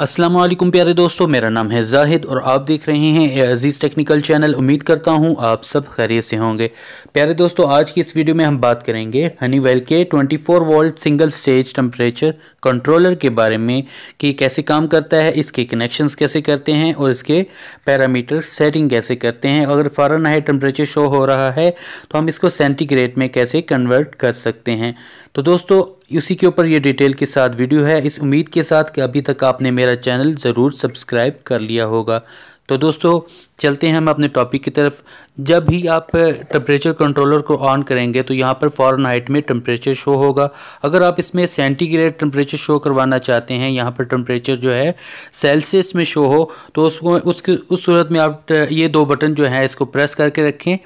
असलम प्यारे दोस्तों मेरा नाम है जाहिद और आप देख रहे हैं ए अज़ीज़ टेक्निकल चैनल उम्मीद करता हूं आप सब खैरियत से होंगे प्यारे दोस्तों आज की इस वीडियो में हम बात करेंगे हनीवेल के 24 volt single stage temperature controller के बारे में कि कैसे काम करता है इसके कनेक्शंस कैसे करते हैं और इसके पैरामीटर सेटिंग कैसे करते हैं अगर फ़ौरन हाई टेम्परेचर शो हो रहा है तो हम इसको सेंटीग्रेड में कैसे कन्वर्ट कर सकते हैं तो दोस्तों उसी के ऊपर ये डिटेल के साथ वीडियो है इस उम्मीद के साथ कि अभी तक आपने मेरा चैनल ज़रूर सब्सक्राइब कर लिया होगा तो दोस्तों चलते हैं हम अपने टॉपिक की तरफ जब भी आप टेम्परेचर कंट्रोलर को ऑन करेंगे तो यहाँ पर फ़ॉरन हाइट में टेम्परेचर शो होगा अगर आप इसमें सेंटीग्रेड टेम्परेचर शो करवाना चाहते हैं यहाँ पर टेम्परेचर जो है सेल्सियस में शो हो तो उसको उसके उस सूरत में आप ये दो बटन जो है इसको प्रेस करके रखें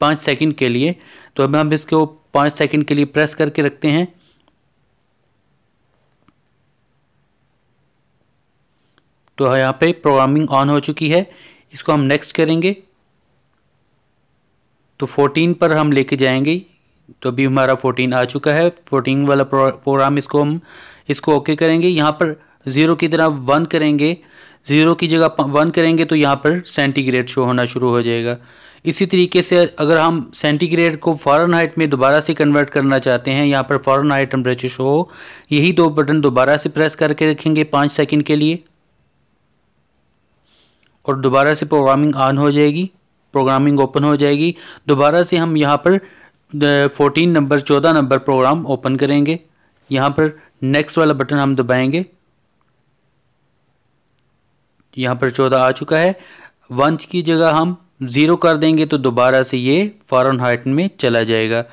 पाँच सेकेंड के लिए तो अब हम इसको पाँच सेकेंड के लिए प्रेस करके रखते हैं तो यहाँ पे प्रोग्रामिंग ऑन हो चुकी है इसको हम नेक्स्ट करेंगे तो 14 पर हम लेके जाएंगे तो अभी हमारा 14 आ चुका है 14 वाला प्रोग्राम इसको हम इसको ओके करेंगे यहाँ पर ज़ीरो की तरह वन करेंगे ज़ीरो की जगह वन करेंगे तो यहाँ पर सेंटीग्रेड शो होना शुरू हो जाएगा इसी तरीके से अगर हम सेंटीग्रेड को फॉरन हाइट में दोबारा से कन्वर्ट करना चाहते हैं यहाँ पर फॉरन हाइट टेम्परेचर शो हो यही दो बटन दोबारा से प्रेस करके रखेंगे पाँच सेकंड के लिए और दोबारा से प्रोग्रामिंग ऑन हो जाएगी प्रोग्रामिंग ओपन हो जाएगी दोबारा से हम यहाँ पर फोर्टीन नंबर चौदह नंबर प्रोग्राम ओपन करेंगे यहाँ पर नेक्स्ट वाला बटन हम दबाएंगे यहाँ पर चौदह आ चुका है वंथ की जगह हम ज़ीरो कर देंगे तो दोबारा से ये फॉरन हाइट में चला जाएगा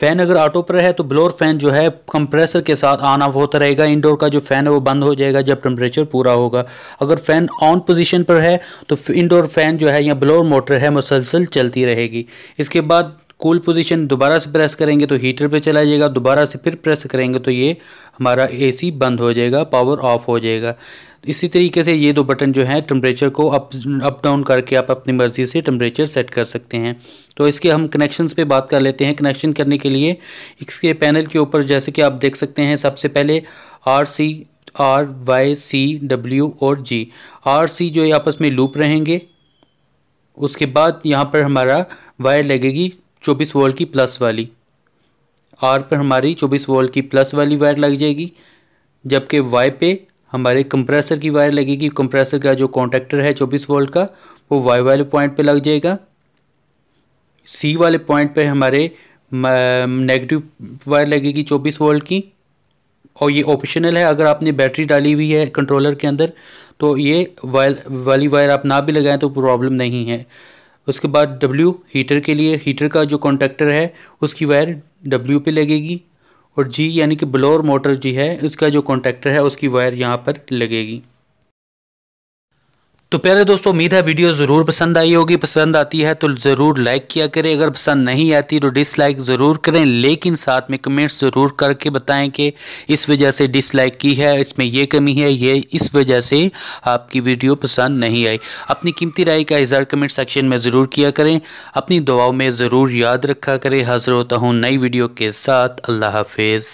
फ़ैन अगर ऑटो पर है तो ब्लोअर फ़ैन जो है कंप्रेसर के साथ आना होता रहेगा इंडोर का जो फ़ैन है वो बंद हो जाएगा जब टेम्परेचर पूरा होगा अगर फ़ैन ऑन पोजीशन पर है तो इंडोर फ़ैन जो है या ब्लोअर मोटर है मुसलसल चलती रहेगी इसके बाद कूल पोजीशन दोबारा से प्रेस करेंगे तो हीटर पे चला जाएगा दोबारा से फिर प्रेस करेंगे तो ये हमारा एसी बंद हो जाएगा पावर ऑफ हो जाएगा इसी तरीके से ये दो बटन जो है टेम्परेचर को अप अप डाउन करके आप अपनी मर्ज़ी से टेम्परेचर सेट कर सकते हैं तो इसके हम कनेक्शंस पे बात कर लेते हैं कनेक्शन करने के लिए इसके पैनल के ऊपर जैसे कि आप देख सकते हैं सबसे पहले R C R Y C W और जी आर सी जो ये आपस में लूप रहेंगे उसके बाद यहाँ पर हमारा वायर लगेगी 24 वोल्ट की प्लस वाली आर पर हमारी 24 वोल्ट की प्लस वाली वायर लग जाएगी जबकि वाई पे हमारे कंप्रेसर की वायर लगेगी कंप्रेसर का जो कॉन्टेक्टर है 24 वोल्ट का वो वाई वाले पॉइंट पे लग जाएगा सी वाले पॉइंट पे हमारे नेगेटिव वायर लगेगी 24 वोल्ट की और ये ऑप्शनल है अगर आपने बैटरी डाली हुई है कंट्रोलर के अंदर तो ये वायर वाली वायर आप ना भी लगाएं तो प्रॉब्लम नहीं है उसके बाद डब्ल्यू हीटर के लिए हीटर का जो कॉन्टेक्टर है उसकी वायर डब्ल्यू पे लगेगी और जी यानी कि ब्लोअर मोटर जी है उसका जो कॉन्टेक्टर है उसकी वायर यहाँ पर लगेगी तो पहले दोस्तों उम्मीद है वीडियो ज़रूर पसंद आई होगी पसंद आती है तो ज़रूर लाइक किया करें अगर पसंद नहीं आती तो डिसलाइक ज़रूर करें लेकिन साथ में कमेंट्स ज़रूर करके बताएं कि इस वजह से डिसलाइक की है इसमें ये कमी है ये इस वजह से आपकी वीडियो पसंद नहीं आई अपनी कीमती राय का इजहार कमेंट सेक्शन में ज़रूर किया करें अपनी दुआओं में ज़रूर याद रखा करें हाजिर होता हूँ नई वीडियो के साथ अल्लाह हाफिज़